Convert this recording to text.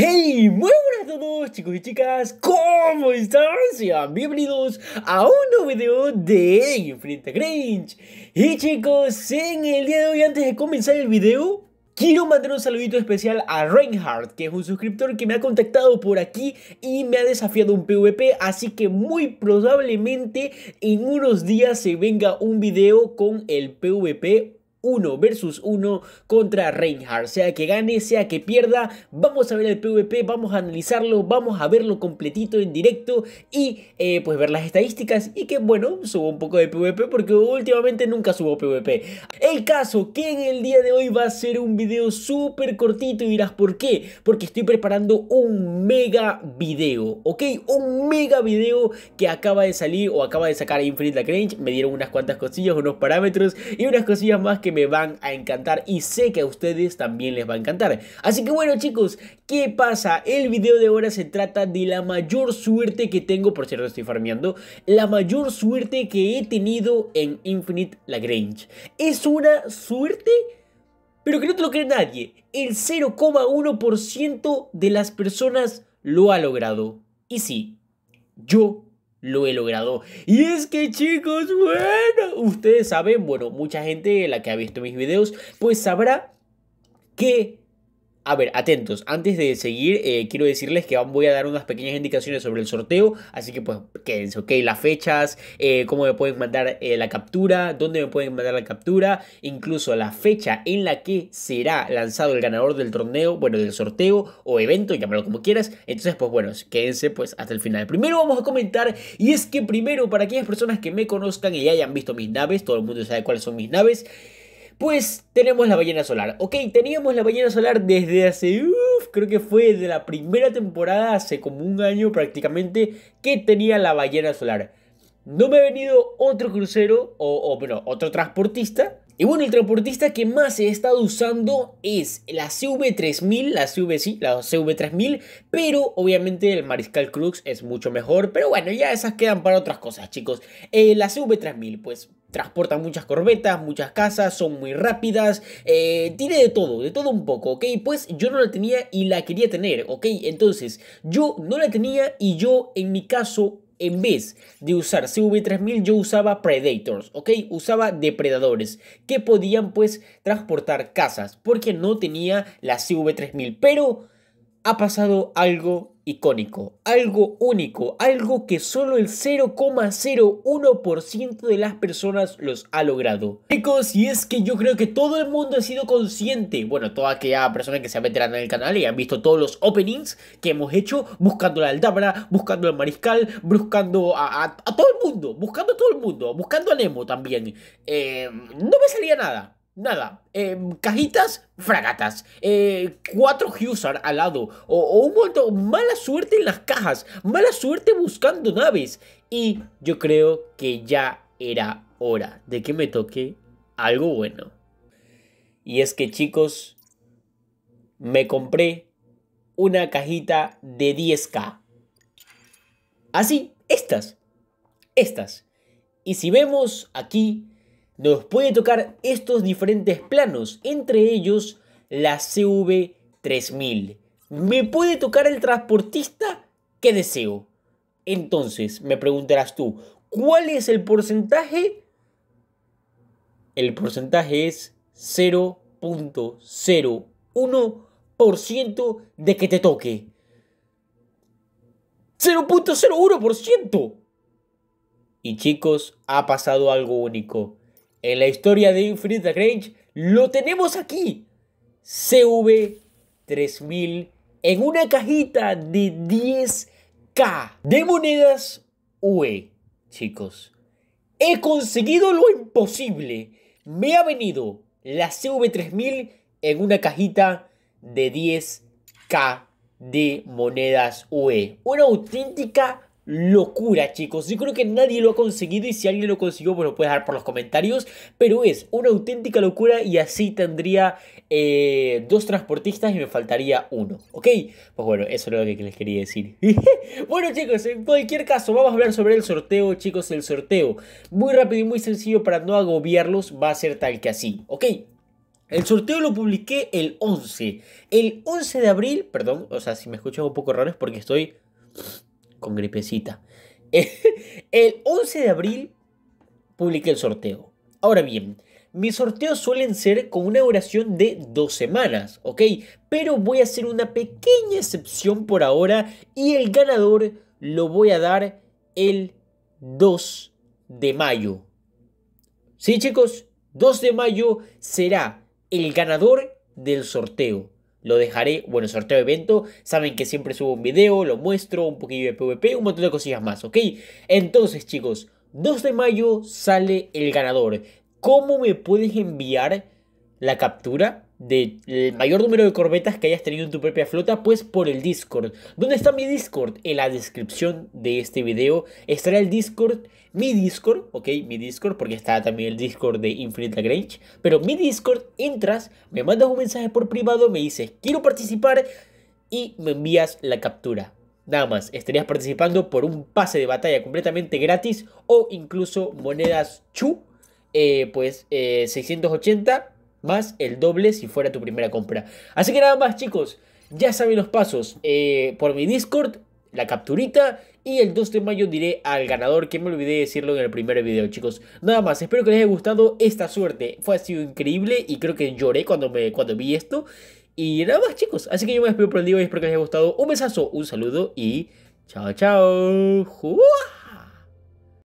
Hey, muy buenas a todos chicos y chicas, ¿cómo están? Sean bienvenidos a un nuevo video de Infinite Grange Y chicos, en el día de hoy, antes de comenzar el video Quiero mandar un saludito especial a Reinhardt, que es un suscriptor que me ha contactado por aquí y me ha desafiado un PvP, así que muy probablemente en unos días se venga un video con el PvP 1 versus 1 contra Reinhardt. Sea que gane, sea que pierda, vamos a ver el PvP, vamos a analizarlo, vamos a verlo completito en directo y eh, pues ver las estadísticas y que bueno, subo un poco de PvP porque últimamente nunca subo PvP. El caso que en el día de hoy va a ser un video súper cortito y dirás ¿por qué? Porque estoy preparando un mega video, ¿ok? Un mega video que acaba de salir o acaba de sacar Infinite Lagrange, me dieron unas cuantas cosillas, unos parámetros y unas cosillas más que me me van a encantar y sé que a ustedes también les va a encantar. Así que bueno chicos, ¿qué pasa? El video de ahora se trata de la mayor suerte que tengo, por cierto estoy farmeando, la mayor suerte que he tenido en Infinite Lagrange. Es una suerte... Pero que no te lo cree nadie, el 0,1% de las personas lo ha logrado. Y sí, yo lo he logrado. Y es que chicos, bueno, ustedes saben, bueno, mucha gente la que ha visto mis videos, pues sabrá que a ver, atentos, antes de seguir, eh, quiero decirles que voy a dar unas pequeñas indicaciones sobre el sorteo, así que pues quédense, ok, las fechas, eh, cómo me pueden mandar eh, la captura, dónde me pueden mandar la captura, incluso la fecha en la que será lanzado el ganador del torneo, bueno, del sorteo o evento, llámalo como quieras, entonces pues bueno, quédense pues hasta el final. Primero vamos a comentar, y es que primero para aquellas personas que me conozcan y hayan visto mis naves, todo el mundo sabe cuáles son mis naves, pues tenemos la ballena solar. Ok, teníamos la ballena solar desde hace... creo que fue de la primera temporada, hace como un año prácticamente, que tenía la ballena solar. No me ha venido otro crucero, o, bueno, otro transportista, y bueno, el transportista que más he estado usando es la CV3000, la CV sí, la CV3000, pero obviamente el Mariscal Crux es mucho mejor, pero bueno, ya esas quedan para otras cosas, chicos. Eh, la CV3000, pues transportan muchas corbetas, muchas casas, son muy rápidas, eh, tiene de todo, de todo un poco, ¿ok? Pues yo no la tenía y la quería tener, ¿ok? Entonces, yo no la tenía y yo, en mi caso, en vez de usar CV3000 yo usaba Predators, ¿ok? Usaba depredadores que podían pues transportar casas porque no tenía la CV3000. Pero ha pasado algo icónico, algo único, algo que solo el 0,01% de las personas los ha logrado. Chicos, y es que yo creo que todo el mundo ha sido consciente, bueno, toda aquella persona que se metido en el canal y han visto todos los openings que hemos hecho, buscando la Aldabra, buscando al Mariscal, buscando a, todo el mundo, buscando a todo el mundo, buscando a Nemo también. Eh, no me salía nada. Nada, em, cajitas, fragatas, eh, cuatro Husar al lado, o, o, un montón, mala suerte en las cajas, mala suerte buscando naves. Y yo creo que ya era hora de que me toque algo bueno. Y es que chicos, me compré una cajita de 10k. Así, ah, estas, estas. Y si vemos aquí nos puede tocar estos diferentes planos, entre ellos la CV3000. ¿Me puede tocar el transportista? ¿Qué deseo? Entonces, me preguntarás tú, ¿cuál es el porcentaje? El porcentaje es 0.01% de que te toque. 0.01%. Y chicos, ha pasado algo único en la historia de Infinite Range lo tenemos aquí. CV3000 en una cajita de 10k de monedas UE, chicos. He conseguido lo imposible. Me ha venido la CV3000 en una cajita de 10k de monedas UE. Una auténtica locura, chicos. Yo creo que nadie lo ha conseguido y si alguien lo consiguió, lo puedes dar por los comentarios. Pero es una auténtica locura y así tendría eh, dos transportistas y me faltaría uno, ¿ok? Pues bueno, eso es lo que les quería decir. bueno, chicos, en cualquier caso, vamos a hablar sobre el sorteo, chicos, el sorteo. Muy rápido y muy sencillo para no agobiarlos, va a ser tal que así, ¿ok? El sorteo lo publiqué el 11. El 11 de abril, perdón, o sea, si me escuchan un poco raro es porque estoy con gripecita. El 11 de abril publiqué el sorteo. Ahora bien, mis sorteos suelen ser con una duración de dos semanas, ¿ok? Pero voy a hacer una pequeña excepción por ahora y el ganador lo voy a dar el 2 de mayo. Sí, chicos, 2 de mayo será el ganador del sorteo lo dejaré, bueno, sorteo evento, saben que siempre subo un video, lo muestro, un poquillo de PvP, un montón de cosillas más, ¿ok? Entonces chicos, 2 de mayo sale el ganador, ¿cómo me puedes enviar la captura? del de mayor número de corbetas que hayas tenido en tu propia flota, pues por el Discord. ¿Dónde está mi Discord? En la descripción de este video estará el Discord, mi Discord, ok, mi Discord, porque está también el Discord de Infinite Lagrange. Pero mi Discord, entras, me mandas un mensaje por privado, me dices, quiero participar y me envías la captura. Nada más, estarías participando por un pase de batalla completamente gratis o incluso monedas Chu, eh, pues 680 eh, más el doble si fuera tu primera compra. Así que nada más chicos, ya saben los pasos. Eh, por mi Discord, la capturita y el 2 de mayo diré al ganador que me olvidé decirlo en el primer video chicos. Nada más, espero que les haya gustado esta suerte. Fue así increíble y creo que lloré cuando, me, cuando vi esto. Y nada más chicos, así que yo me despido por el día y espero que les haya gustado. Un besazo, un saludo y chao chao.